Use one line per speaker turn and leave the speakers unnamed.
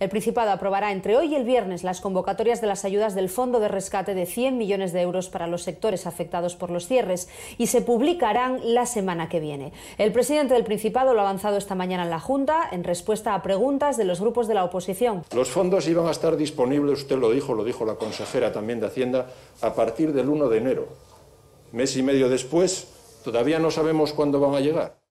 El Principado aprobará entre hoy y el viernes las convocatorias de las ayudas del Fondo de Rescate de 100 millones de euros para los sectores afectados por los cierres y se publicarán la semana que viene. El presidente del Principado lo ha avanzado esta mañana en la Junta en respuesta a preguntas de los grupos de la oposición.
Los fondos iban a estar disponibles, usted lo dijo, lo dijo la consejera también de Hacienda,
a partir del 1 de enero. Mes y medio después, todavía no sabemos cuándo van a llegar.